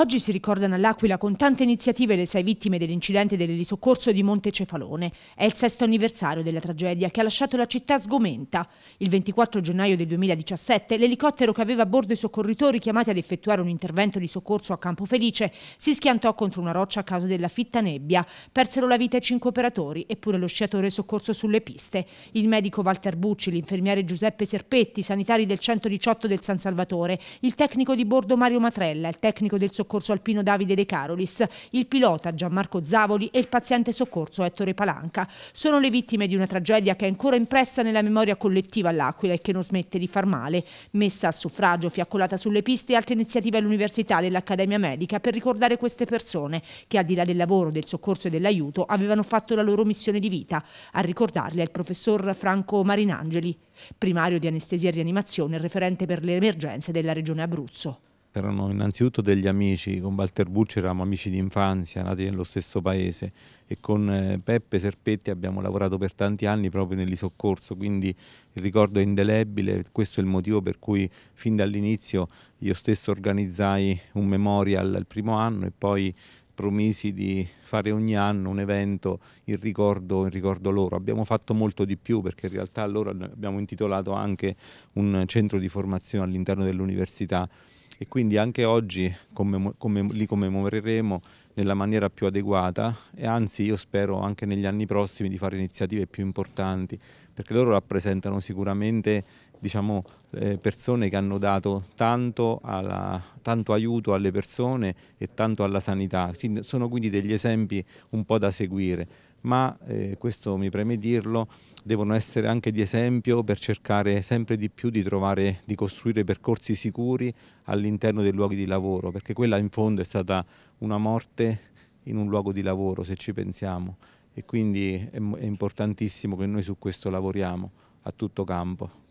Oggi si ricordano all'Aquila con tante iniziative le sei vittime dell'incidente dell'elisoccorso di Monte Cefalone. È il sesto anniversario della tragedia che ha lasciato la città sgomenta. Il 24 gennaio del 2017 l'elicottero che aveva a bordo i soccorritori chiamati ad effettuare un intervento di soccorso a Campo Felice si schiantò contro una roccia a causa della fitta nebbia. Persero la vita i cinque operatori e pure lo sciatore soccorso sulle piste. Il medico Walter Bucci, l'infermiere Giuseppe Serpetti, i sanitari del 118 del San Salvatore, il tecnico di bordo Mario Matrella, il tecnico del soccorso soccorso alpino Davide De Carolis, il pilota Gianmarco Zavoli e il paziente soccorso Ettore Palanca. Sono le vittime di una tragedia che è ancora impressa nella memoria collettiva all'Aquila e che non smette di far male. Messa a suffragio, fiaccolata sulle piste e altre iniziative all'Università dell'Accademia Medica per ricordare queste persone che al di là del lavoro, del soccorso e dell'aiuto avevano fatto la loro missione di vita. A ricordarle è il professor Franco Marinangeli, primario di anestesia e rianimazione e referente per le emergenze della regione Abruzzo erano innanzitutto degli amici, con Walter Bucci eravamo amici di infanzia, nati nello stesso paese e con eh, Peppe Serpetti abbiamo lavorato per tanti anni proprio nell'isoccorso, quindi il ricordo è indelebile, questo è il motivo per cui fin dall'inizio io stesso organizzai un memorial il primo anno e poi promisi di fare ogni anno un evento in ricordo, in ricordo, loro. Abbiamo fatto molto di più perché in realtà loro abbiamo intitolato anche un centro di formazione all'interno dell'università e quindi anche oggi commemo- commem- li commemoreremo nella maniera più adeguata e anzi io spero anche negli anni prossimi di fare iniziative più importanti perché loro rappresentano sicuramente diciamo, eh, persone che hanno dato tanto, alla, tanto, aiuto alle persone e tanto alla sanità. Sono quindi degli esempi un po' da seguire, ma eh, questo mi preme dirlo, devono essere anche di esempio per cercare sempre di più di, trovare, di costruire percorsi sicuri all'interno dei luoghi di lavoro, perché quella in fondo è stata una morte in un luogo di lavoro se ci pensiamo e quindi è importantissimo che noi su questo lavoriamo a tutto campo.